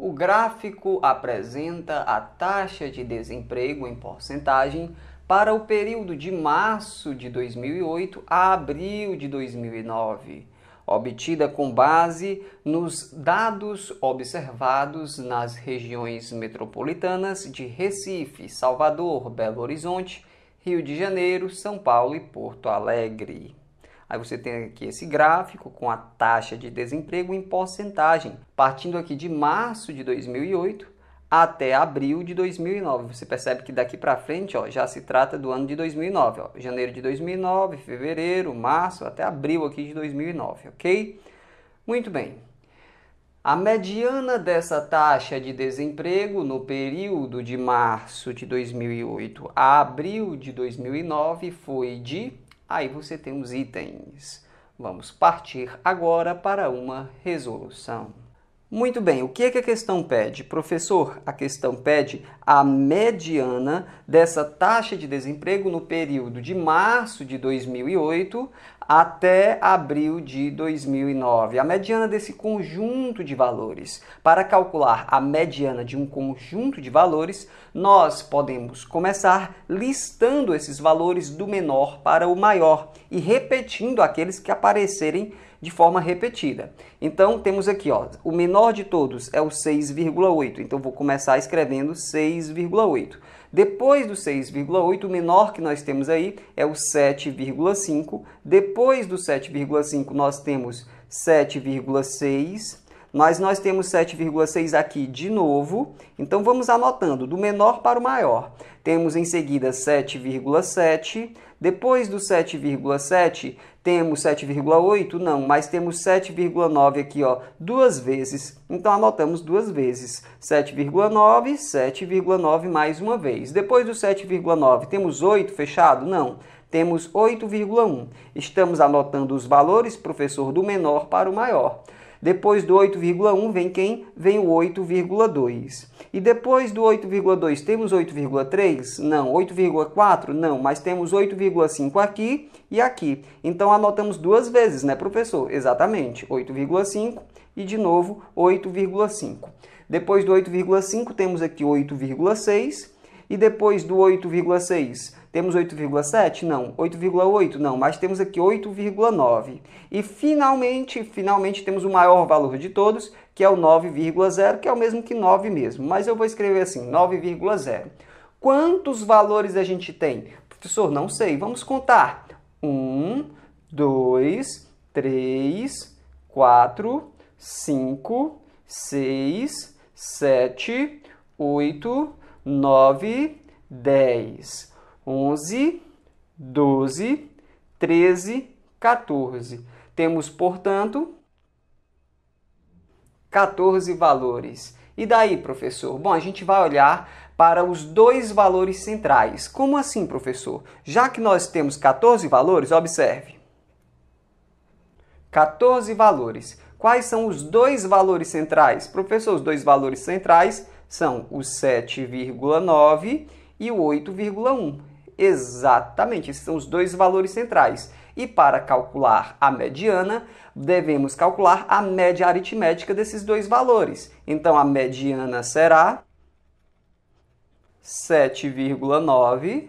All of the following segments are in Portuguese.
O gráfico apresenta a taxa de desemprego em porcentagem para o período de março de 2008 a abril de 2009, obtida com base nos dados observados nas regiões metropolitanas de Recife, Salvador, Belo Horizonte, Rio de Janeiro, São Paulo e Porto Alegre. Aí você tem aqui esse gráfico com a taxa de desemprego em porcentagem, partindo aqui de março de 2008 até abril de 2009. Você percebe que daqui para frente, ó, já se trata do ano de 2009, ó, janeiro de 2009, fevereiro, março até abril aqui de 2009, OK? Muito bem. A mediana dessa taxa de desemprego no período de março de 2008 a abril de 2009 foi de Aí você tem os itens. Vamos partir agora para uma resolução. Muito bem, o que, é que a questão pede? Professor, a questão pede a mediana dessa taxa de desemprego no período de março de 2008 até abril de 2009, a mediana desse conjunto de valores. Para calcular a mediana de um conjunto de valores, nós podemos começar listando esses valores do menor para o maior e repetindo aqueles que aparecerem de forma repetida. Então temos aqui, ó, o menor de todos é o 6,8. Então vou começar escrevendo 6 6,8. Depois do 6,8, o menor que nós temos aí é o 7,5. Depois do 7,5, nós temos 7,6 mas nós temos 7,6 aqui de novo, então vamos anotando do menor para o maior. Temos em seguida 7,7, depois do 7,7 temos 7,8, não, mas temos 7,9 aqui, ó, duas vezes. Então anotamos duas vezes, 7,9, 7,9 mais uma vez. Depois do 7,9 temos 8 fechado? Não temos 8,1. Estamos anotando os valores, professor, do menor para o maior. Depois do 8,1 vem quem? Vem o 8,2. E depois do 8,2 temos 8,3? Não. 8,4? Não. Mas temos 8,5 aqui e aqui. Então anotamos duas vezes, né, professor? Exatamente. 8,5 e de novo 8,5. Depois do 8,5 temos aqui 8,6 e depois do 8,6 temos 8,7? Não. 8,8? Não. Mas temos aqui 8,9. E finalmente, finalmente temos o maior valor de todos, que é o 9,0, que é o mesmo que 9 mesmo. Mas eu vou escrever assim, 9,0. Quantos valores a gente tem? Professor, não sei. Vamos contar. 1, 2, 3, 4, 5, 6, 7, 8, 9, 10. 11, 12, 13, 14. Temos, portanto, 14 valores. E daí, professor? Bom, a gente vai olhar para os dois valores centrais. Como assim, professor? Já que nós temos 14 valores, observe. 14 valores. Quais são os dois valores centrais? Professor, os dois valores centrais são o 7,9 e o 8,1. Exatamente, esses são os dois valores centrais. E para calcular a mediana, devemos calcular a média aritmética desses dois valores. Então, a mediana será 7,9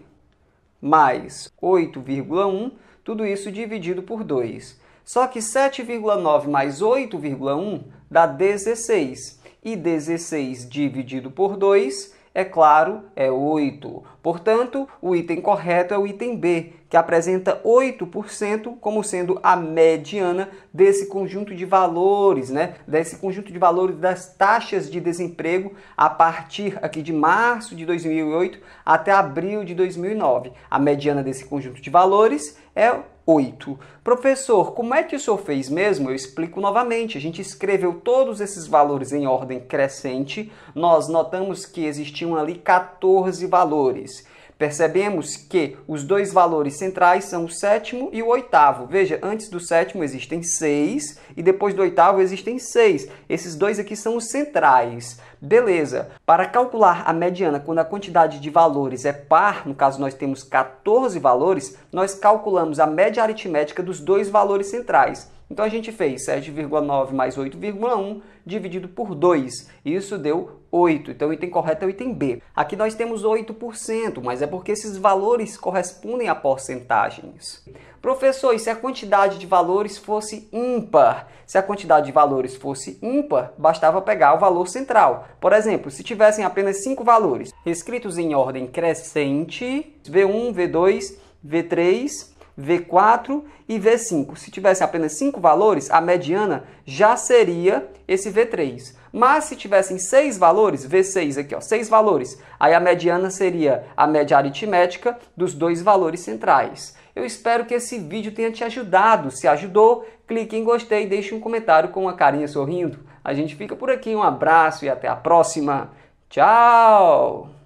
mais 8,1, tudo isso dividido por 2. Só que 7,9 mais 8,1 dá 16. E 16 dividido por 2, é claro, é 8. Portanto, o item correto é o item B, que apresenta 8% como sendo a mediana desse conjunto de valores, né? Desse conjunto de valores das taxas de desemprego a partir aqui de março de 2008 até abril de 2009. A mediana desse conjunto de valores é 8. Professor, como é que o senhor fez mesmo? Eu explico novamente. A gente escreveu todos esses valores em ordem crescente. Nós notamos que existiam ali 14 valores. Percebemos que os dois valores centrais são o sétimo e o oitavo. Veja, antes do sétimo existem seis e depois do oitavo existem seis. Esses dois aqui são os centrais. Beleza. Para calcular a mediana quando a quantidade de valores é par, no caso nós temos 14 valores, nós calculamos a média aritmética dos dois valores centrais. Então a gente fez 7,9 mais 8,1 dividido por 2. isso deu 8. Então o item correto é o item B. Aqui nós temos 8%, mas é porque esses valores correspondem a porcentagens. Professor, e se a quantidade de valores fosse ímpar? Se a quantidade de valores fosse ímpar, bastava pegar o valor central. Por exemplo, se tivessem apenas 5 valores escritos em ordem crescente, V1, V2, V3, V4 e V5. Se tivesse apenas cinco valores, a mediana já seria esse V3. Mas se tivessem seis valores, V6 aqui, 6 seis valores, aí a mediana seria a média aritmética dos dois valores centrais. Eu espero que esse vídeo tenha te ajudado. Se ajudou, clique em gostei e deixe um comentário com uma carinha sorrindo. A gente fica por aqui, um abraço e até a próxima. Tchau!